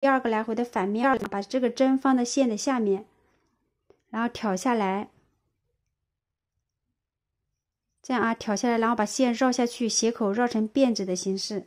第二个来回的反面，把这个针放在线的下面，然后挑下来，这样啊，挑下来，然后把线绕下去，斜口绕成辫子的形式。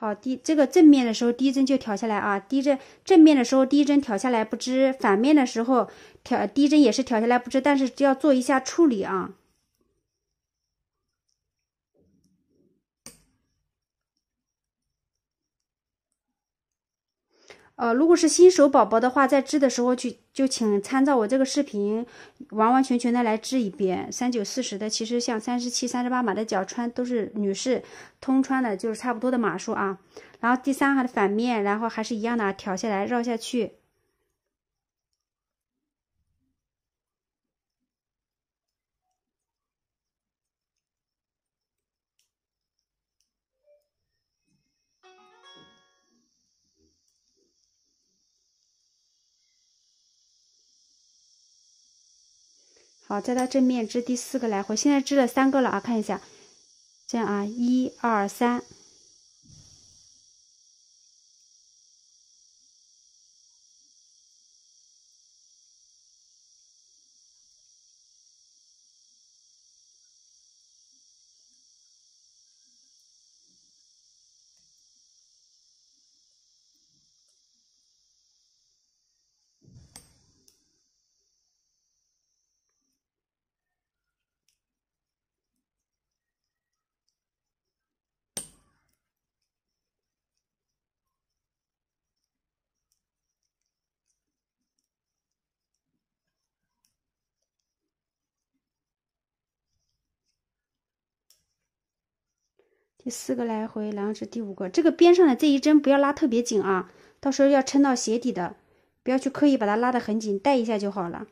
好，第这个正面的时候，第一针就挑下来啊。第一针正面的时候，第一针挑下来不织，反面的时候挑第一针也是挑下来不织，但是要做一下处理啊。呃，如果是新手宝宝的话，在织的时候去就请参照我这个视频，完完全全的来织一遍。三九四十的，其实像三十七、三十八码的脚穿都是女士通穿的，就是差不多的码数啊。然后第三行的反面，然后还是一样的挑下来绕下去。好，再到正面织第四个来回，现在织了三个了啊，看一下，这样啊，一、二、三。第四个来回，然后是第五个，这个边上的这一针不要拉特别紧啊，到时候要撑到鞋底的，不要去刻意把它拉得很紧，带一下就好了。